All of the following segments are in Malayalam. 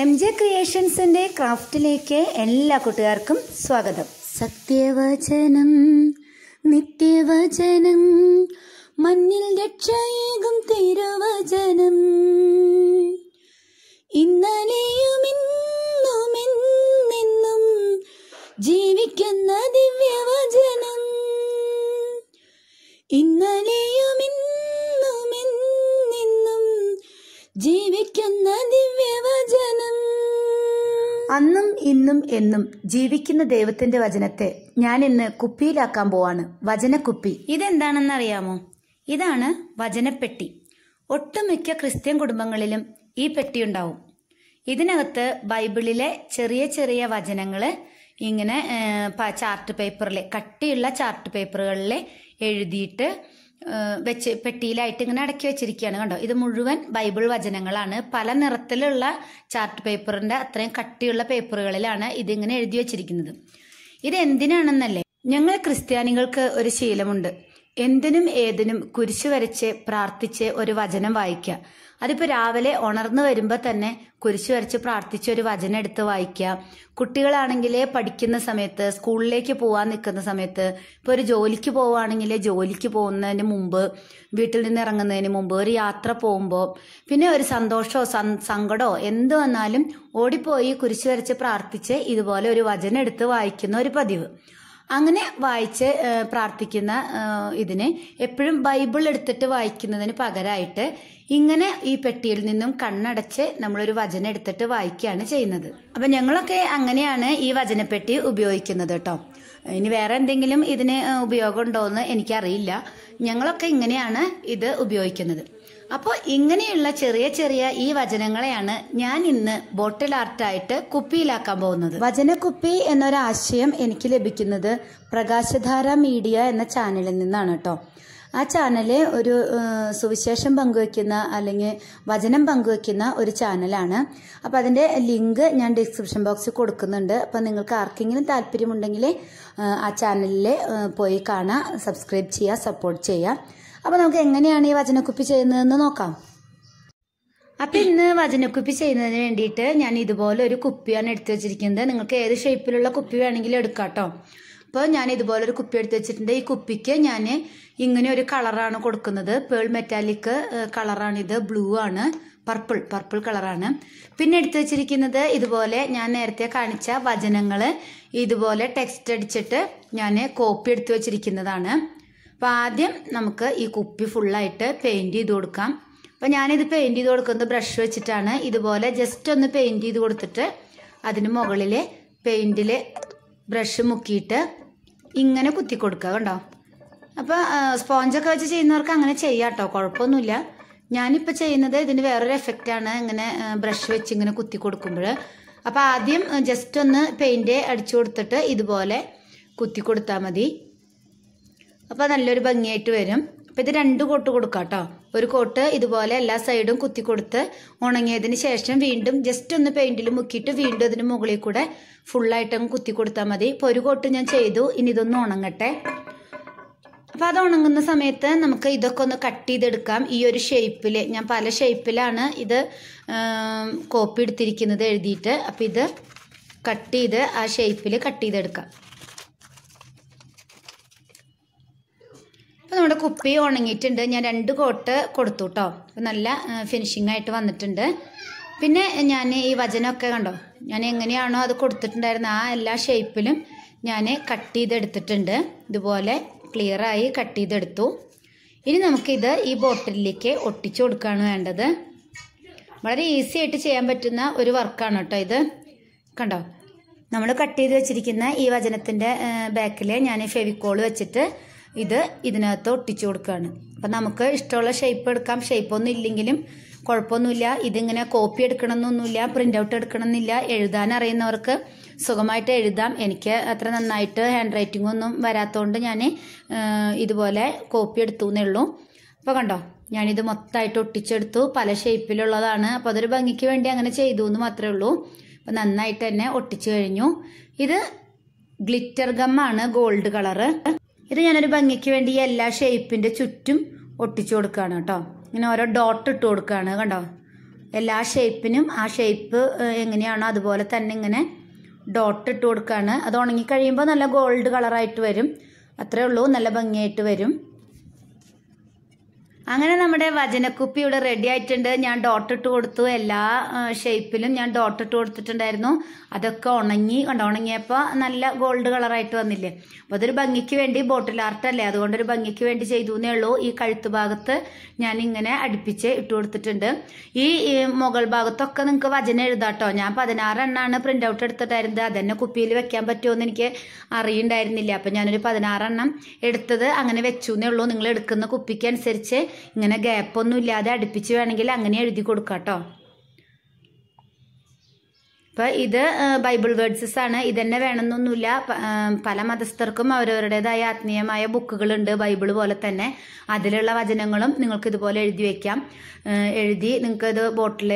എം ജെ ക്രിയേഷൻസിന്റെ ക്രാഫ്റ്റിലേക്ക് എല്ലാ കൂട്ടുകാർക്കും സ്വാഗതം സത്യവചനം നിത്യവചനം മഞ്ഞിൽ രക്ഷയേകും തിരുവചനം ഇന്നലെയും ഇന്നും ജീവിക്കുന്ന ദിവ്യവചനം ഇന്നലെയും ഇന്നും ജീവിക്കുന്ന ദിവ്യവചനം അന്നും ഇന്നും എന്നും ജീവിക്കുന്ന ദൈവത്തിന്റെ വചനത്തെ ഞാൻ ഇന്ന് കുപ്പിയിലാക്കാൻ പോവാണ് വചനക്കുപ്പി ഇതെന്താണെന്നറിയാമോ ഇതാണ് വചനപ്പെട്ടി ഒട്ടുമിക്ക ക്രിസ്ത്യൻ കുടുംബങ്ങളിലും ഈ പെട്ടി ഉണ്ടാവും ഇതിനകത്ത് ബൈബിളിലെ ചെറിയ ചെറിയ വചനങ്ങൾ ഇങ്ങനെ ചാർട്ട് പേപ്പറിലെ കട്ടിയുള്ള ചാർട്ട് പേപ്പറുകളിലെ എഴുതിയിട്ട് വെച്ച് പെട്ടിയിലായിട്ട് ഇങ്ങനെ അടക്കി വെച്ചിരിക്കുകയാണ് കണ്ടോ ഇത് മുഴുവൻ ബൈബിൾ വചനങ്ങളാണ് പല നിറത്തിലുള്ള ചാർട്ട് പേപ്പറിന്റെ അത്രയും കട്ടിയുള്ള പേപ്പറുകളിലാണ് ഇതിങ്ങനെ എഴുതി വെച്ചിരിക്കുന്നത് ഇത് എന്തിനാണെന്നല്ലേ ഞങ്ങൾ ക്രിസ്ത്യാനികൾക്ക് ഒരു ശീലമുണ്ട് എന്തിനും ഏതിനും കുരിശു വരച്ച് പ്രാർത്ഥിച്ച് ഒരു വചനം വായിക്കുക അതിപ്പോ രാവിലെ ഉണർന്നു വരുമ്പോൾ തന്നെ കുരിശു വരച്ച് പ്രാർത്ഥിച്ച് ഒരു വചനം എടുത്ത് വായിക്കുക കുട്ടികളാണെങ്കിൽ പഠിക്കുന്ന സമയത്ത് സ്കൂളിലേക്ക് പോകാൻ നിൽക്കുന്ന സമയത്ത് ഇപ്പൊ ഒരു ജോലിക്ക് പോവുകയാണെങ്കിൽ ജോലിക്ക് പോകുന്നതിന് മുമ്പ് വീട്ടിൽ നിന്ന് ഇറങ്ങുന്നതിന് മുമ്പ് ഒരു യാത്ര പോകുമ്പോൾ പിന്നെ ഒരു സന്തോഷമോ സങ്കടമോ എന്ത് വന്നാലും ഓടിപ്പോയി കുരിശു വരച്ച് പ്രാർത്ഥിച്ച് ഇതുപോലെ ഒരു വചനം എടുത്ത് വായിക്കുന്ന ഒരു പതിവ് അങ്ങനെ വായിച്ച് പ്രാർത്ഥിക്കുന്ന ഇതിന് എപ്പോഴും ബൈബിൾ എടുത്തിട്ട് വായിക്കുന്നതിന് പകരമായിട്ട് ഇങ്ങനെ ഈ പെട്ടിയിൽ നിന്നും കണ്ണടച്ച് നമ്മളൊരു വചനം എടുത്തിട്ട് വായിക്കുകയാണ് ചെയ്യുന്നത് അപ്പം ഞങ്ങളൊക്കെ അങ്ങനെയാണ് ഈ വചനപ്പെട്ടി ഉപയോഗിക്കുന്നത് കേട്ടോ ഇനി വേറെ എന്തെങ്കിലും ഇതിന് ഉപയോഗം ഉണ്ടോ എന്ന് എനിക്കറിയില്ല ഞങ്ങളൊക്കെ ഇങ്ങനെയാണ് ഇത് ഉപയോഗിക്കുന്നത് അപ്പോൾ ഇങ്ങനെയുള്ള ചെറിയ ചെറിയ ഈ വചനങ്ങളെയാണ് ഞാൻ ഇന്ന് ബോട്ടിൽ ആർട്ടായിട്ട് കുപ്പിയിലാക്കാൻ പോകുന്നത് വചനക്കുപ്പി എന്നൊരാശയം എനിക്ക് ലഭിക്കുന്നത് പ്രകാശധാര മീഡിയ എന്ന ചാനലിൽ നിന്നാണ് കേട്ടോ ആ ചാനല് ഒരു സുവിശേഷം പങ്കുവെക്കുന്ന അല്ലെങ്കിൽ വചനം പങ്കുവെക്കുന്ന ഒരു ചാനലാണ് അപ്പം അതിൻ്റെ ലിങ്ക് ഞാൻ ഡിസ്ക്രിപ്ഷൻ ബോക്സിൽ കൊടുക്കുന്നുണ്ട് അപ്പം നിങ്ങൾക്ക് ആർക്കെങ്കിലും താല്പര്യമുണ്ടെങ്കിൽ ആ ചാനലിൽ പോയി കാണാം സബ്സ്ക്രൈബ് ചെയ്യുക സപ്പോർട്ട് ചെയ്യുക അപ്പോൾ നമുക്ക് എങ്ങനെയാണ് ഈ വചനക്കുപ്പി ചെയ്യുന്നതെന്ന് നോക്കാം അപ്പം ഇന്ന് വചനക്കുപ്പി ചെയ്യുന്നതിന് വേണ്ടിയിട്ട് ഞാൻ ഇതുപോലെ ഒരു കുപ്പിയാണ് എടുത്തു വെച്ചിരിക്കുന്നത് നിങ്ങൾക്ക് ഏത് ഷേപ്പിലുള്ള കുപ്പി വേണമെങ്കിലും എടുക്കാം കേട്ടോ അപ്പോൾ ഞാൻ ഇതുപോലെ ഒരു കുപ്പി എടുത്തു വെച്ചിട്ടുണ്ട് ഈ കുപ്പിക്ക് ഞാൻ ഇങ്ങനെ ഒരു കളറാണ് കൊടുക്കുന്നത് പേൾ മെറ്റാലിക് കളറാണിത് ബ്ലൂ ആണ് പർപ്പിൾ പർപ്പിൾ കളറാണ് പിന്നെ എടുത്തു വെച്ചിരിക്കുന്നത് ഇതുപോലെ ഞാൻ നേരത്തെ കാണിച്ച വചനങ്ങൾ ഇതുപോലെ ടെക്സ്റ്റ് അടിച്ചിട്ട് ഞാൻ കോപ്പി എടുത്തു വെച്ചിരിക്കുന്നതാണ് അപ്പം ആദ്യം നമുക്ക് ഈ കുപ്പി ഫുള്ളായിട്ട് പെയിൻറ്റ് ചെയ്ത് കൊടുക്കാം അപ്പം ഞാനിത് പെയിൻറ് ചെയ്ത് കൊടുക്കുന്നത് ബ്രഷ് വെച്ചിട്ടാണ് ഇതുപോലെ ജസ്റ്റ് ഒന്ന് പെയിൻറ്റ് ചെയ്ത് കൊടുത്തിട്ട് അതിന് മുകളിൽ പെയിൻറ്റിൽ ബ്രഷ് മുക്കിയിട്ട് ഇങ്ങനെ കുത്തി കൊടുക്കുക കണ്ടോ അപ്പോൾ സ്പോഞ്ചൊക്കെ വെച്ച് ചെയ്യുന്നവർക്ക് അങ്ങനെ ചെയ്യാം കേട്ടോ കുഴപ്പമൊന്നുമില്ല ഞാനിപ്പോൾ ചെയ്യുന്നത് ഇതിന് വേറൊരു എഫക്റ്റാണ് ഇങ്ങനെ ബ്രഷ് വെച്ച് ഇങ്ങനെ കുത്തി കൊടുക്കുമ്പോൾ അപ്പോൾ ആദ്യം ജസ്റ്റ് ഒന്ന് പെയിൻറ്റ് അടിച്ചു കൊടുത്തിട്ട് ഇതുപോലെ കുത്തി കൊടുത്താൽ മതി അപ്പോൾ നല്ലൊരു ഭംഗിയായിട്ട് വരും അപ്പോൾ ഇത് രണ്ട് കോട്ട് കൊടുക്കാം കേട്ടോ ഒരു കോട്ട് ഇതുപോലെ എല്ലാ സൈഡും കുത്തി കൊടുത്ത് ഉണങ്ങിയതിന് ശേഷം വീണ്ടും ജസ്റ്റ് ഒന്ന് പെയിൻറ്റിൽ മുക്കിയിട്ട് വീണ്ടും അതിന് മുകളിൽ കൂടെ ഫുള്ളായിട്ട് അങ്ങ് കുത്തി കൊടുത്താൽ മതി ഇപ്പോൾ ഒരു കോട്ട് ഞാൻ ചെയ്തു ഇനി ഇതൊന്ന് ഉണങ്ങട്ടെ അപ്പോൾ അത് ഉണങ്ങുന്ന സമയത്ത് നമുക്ക് ഇതൊക്കെ ഒന്ന് കട്ട് ചെയ്തെടുക്കാം ഈ ഒരു ഷേപ്പിൽ ഞാൻ പല ഷേപ്പിലാണ് ഇത് കോപ്പി എടുത്തിരിക്കുന്നത് എഴുതിയിട്ട് അപ്പോൾ ഇത് കട്ട് ചെയ്ത് ആ ഷേപ്പിൽ കട്ട് ചെയ്തെടുക്കാം അപ്പോൾ നമ്മുടെ കുപ്പി ഉണങ്ങിയിട്ടുണ്ട് ഞാൻ രണ്ട് കോട്ട് കൊടുത്തു കേട്ടോ നല്ല ഫിനിഷിംഗ് ആയിട്ട് വന്നിട്ടുണ്ട് പിന്നെ ഞാൻ ഈ വചനമൊക്കെ കണ്ടോ ഞാൻ എങ്ങനെയാണോ അത് കൊടുത്തിട്ടുണ്ടായിരുന്നത് ആ എല്ലാ ഷേപ്പിലും ഞാൻ കട്ട് ചെയ്തെടുത്തിട്ടുണ്ട് ഇതുപോലെ ക്ലിയറായി കട്ട് ചെയ്തെടുത്തു ഇനി നമുക്കിത് ഈ ബോട്ടിലേക്ക് ഒട്ടിച്ചു കൊടുക്കുകയാണ് വേണ്ടത് വളരെ ഈസി ആയിട്ട് ചെയ്യാൻ പറ്റുന്ന ഒരു വർക്കാണ് കേട്ടോ ഇത് കണ്ടോ നമ്മൾ കട്ട് ചെയ്ത് വെച്ചിരിക്കുന്ന ഈ വചനത്തിൻ്റെ ബാക്കിൽ ഞാൻ ഫെവിക്കോൾ വെച്ചിട്ട് ഇത് ഇതിനകത്ത് ഒട്ടിച്ചു കൊടുക്കുകയാണ് അപ്പം നമുക്ക് ഇഷ്ടമുള്ള ഷേപ്പ് എടുക്കാം ഷേപ്പൊന്നും ഇല്ലെങ്കിലും കുഴപ്പമൊന്നുമില്ല ഇതിങ്ങനെ കോപ്പി എടുക്കണമെന്നൊന്നുമില്ല പ്രിൻ്റ് ഔട്ട് എടുക്കണമെന്നില്ല എഴുതാൻ അറിയുന്നവർക്ക് സുഖമായിട്ട് എഴുതാം എനിക്ക് അത്ര നന്നായിട്ട് ഹാൻഡ് റൈറ്റിംഗ് ഒന്നും വരാത്തതുകൊണ്ട് ഞാൻ ഇതുപോലെ കോപ്പി എടുത്തു എന്നുള്ളൂ അപ്പോൾ കണ്ടോ ഞാനിത് മൊത്തമായിട്ട് ഒട്ടിച്ചെടുത്തു പല ഷേപ്പിലുള്ളതാണ് അപ്പോൾ അതൊരു ഭംഗിക്ക് വേണ്ടി അങ്ങനെ ചെയ്തു എന്ന് മാത്രമേ ഉള്ളൂ അപ്പം നന്നായിട്ട് തന്നെ ഒട്ടിച്ചു കഴിഞ്ഞു ഇത് ഗ്ലിറ്റർ ഗമ്മാണ് ഗോൾഡ് കളറ് ഇത് ഞാനൊരു ഭംഗിക്ക് വേണ്ടി എല്ലാ ഷേപ്പിൻ്റെ ചുറ്റും ഒട്ടിച്ചു കൊടുക്കുകയാണ് കേട്ടോ ഇങ്ങനെ ഓരോ ഡോട്ട് ഇട്ട് കൊടുക്കുകയാണ് കണ്ടോ എല്ലാ ഷേപ്പിനും ആ ഷേപ്പ് എങ്ങനെയാണോ അതുപോലെ തന്നെ ഇങ്ങനെ ഡോട്ട് ഇട്ട് കൊടുക്കുകയാണ് അത് ഉണങ്ങി കഴിയുമ്പോൾ നല്ല ഗോൾഡ് കളറായിട്ട് വരും അത്രേ ഉള്ളൂ നല്ല ഭംഗിയായിട്ട് വരും അങ്ങനെ നമ്മുടെ വചനക്കുപ്പി ഇവിടെ റെഡി ആയിട്ടുണ്ട് ഞാൻ ഡോട്ട് ഇട്ട് കൊടുത്തു എല്ലാ ഷേപ്പിലും ഞാൻ ഡോട്ട് ഇട്ട് കൊടുത്തിട്ടുണ്ടായിരുന്നു അതൊക്കെ ഉണങ്ങി കണ്ട ഉണങ്ങിയപ്പോൾ നല്ല ഗോൾഡ് കളറായിട്ട് വന്നില്ലേ അപ്പോൾ അതൊരു ഭംഗിക്ക് വേണ്ടി ബോട്ടിൽ ആർട്ടല്ലേ അതുകൊണ്ടൊരു ഭംഗിക്ക് വേണ്ടി ചെയ്തു എന്നേ ഉള്ളൂ ഈ കഴുത്ത് ഭാഗത്ത് ഞാൻ ഇങ്ങനെ അടുപ്പിച്ച് ഇട്ട് കൊടുത്തിട്ടുണ്ട് ഈ മുകൾ ഭാഗത്തൊക്കെ നിങ്ങൾക്ക് വചനം എഴുതാട്ടോ ഞാൻ പതിനാറെണ്ണാണ് പ്രിൻ്റ് ഔട്ട് എടുത്തിട്ടായിരുന്നത് അതന്നെ കുപ്പിയിൽ വെക്കാൻ എന്ന് എനിക്ക് അറിയണ്ടായിരുന്നില്ല അപ്പം ഞാനൊരു പതിനാറെണ്ണം എടുത്തത് അങ്ങനെ വെച്ചു എന്നേ ഉള്ളൂ നിങ്ങൾ എടുക്കുന്ന കുപ്പിക്ക് അനുസരിച്ച് ഇങ്ങനെ ഗ്യാപ്പൊന്നും ഇല്ലാതെ അടുപ്പിച്ച് വേണമെങ്കിൽ അങ്ങനെ എഴുതി കൊടുക്കാം കേട്ടോ അപ്പം ഇത് ബൈബിൾ വേർഡ്സസ് ആണ് തന്നെ വേണമെന്നൊന്നുമില്ല പല മതസ്ഥർക്കും അവരവരുടേതായ ആത്മീയമായ ബുക്കുകളുണ്ട് ബൈബിൾ പോലെ തന്നെ അതിലുള്ള വചനങ്ങളും നിങ്ങൾക്ക് ഇതുപോലെ എഴുതി വെക്കാം എഴുതി നിങ്ങൾക്ക് ഇത് ബോട്ടിൽ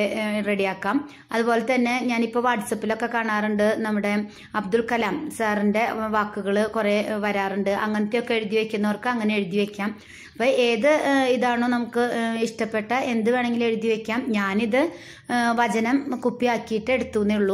റെഡിയാക്കാം അതുപോലെ തന്നെ ഞാനിപ്പോൾ വാട്സപ്പിലൊക്കെ കാണാറുണ്ട് നമ്മുടെ അബ്ദുൽ കലാം സാറിൻ്റെ വാക്കുകൾ കുറേ വരാറുണ്ട് അങ്ങനത്തെയൊക്കെ എഴുതി വെക്കുന്നവർക്ക് അങ്ങനെ എഴുതി വെക്കാം അപ്പോൾ ഏത് ഇതാണോ നമുക്ക് ഇഷ്ടപ്പെട്ട എന്ത് വേണമെങ്കിലും എഴുതി വെക്കാം ഞാനിത് വചനം കുപ്പിയാക്കിയിട്ട് എടുത്തു എന്നേ ഉള്ളൂ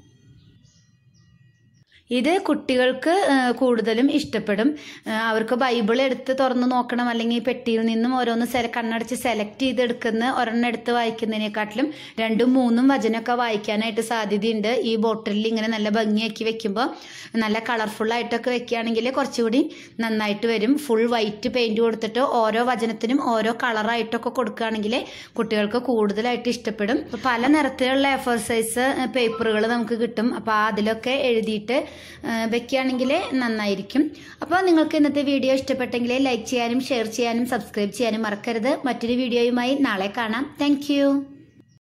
ഇത് കുട്ടികൾക്ക് കൂടുതലും ഇഷ്ടപ്പെടും അവർക്ക് ബൈബിൾ എടുത്ത് തുറന്ന് നോക്കണം അല്ലെങ്കിൽ പെട്ടിയിൽ നിന്നും ഓരോന്ന് സെല കണ്ണടച്ച് സെലക്ട് ചെയ്തെടുക്കുന്ന ഒരെണ്ണം എടുത്ത് വായിക്കുന്നതിനെക്കാട്ടിലും രണ്ടും മൂന്നും വചനമൊക്കെ വായിക്കാനായിട്ട് സാധ്യതയുണ്ട് ഈ ബോട്ടിലിൽ ഇങ്ങനെ നല്ല ഭംഗിയാക്കി വെക്കുമ്പോൾ നല്ല കളർഫുള്ളായിട്ടൊക്കെ വെക്കുകയാണെങ്കിൽ കുറച്ചുകൂടി നന്നായിട്ട് വരും ഫുൾ വൈറ്റ് പെയിൻറ് കൊടുത്തിട്ട് ഓരോ വചനത്തിനും ഓരോ കളറായിട്ടൊക്കെ കൊടുക്കുകയാണെങ്കിൽ കുട്ടികൾക്ക് കൂടുതലായിട്ട് ഇഷ്ടപ്പെടും പല നിറത്തിലുള്ള എഫർസൈസ് സൈസ് പേപ്പറുകൾ നമുക്ക് കിട്ടും അപ്പോൾ അതിലൊക്കെ എഴുതിയിട്ട് വെക്കുകയാണെങ്കിൽ നന്നായിരിക്കും അപ്പോൾ നിങ്ങൾക്ക് ഇന്നത്തെ വീഡിയോ ഇഷ്ടപ്പെട്ടെങ്കിൽ ലൈക്ക് ചെയ്യാനും ഷെയർ ചെയ്യാനും സബ്സ്ക്രൈബ് ചെയ്യാനും മറക്കരുത് മറ്റൊരു വീഡിയോയുമായി നാളെ കാണാം താങ്ക്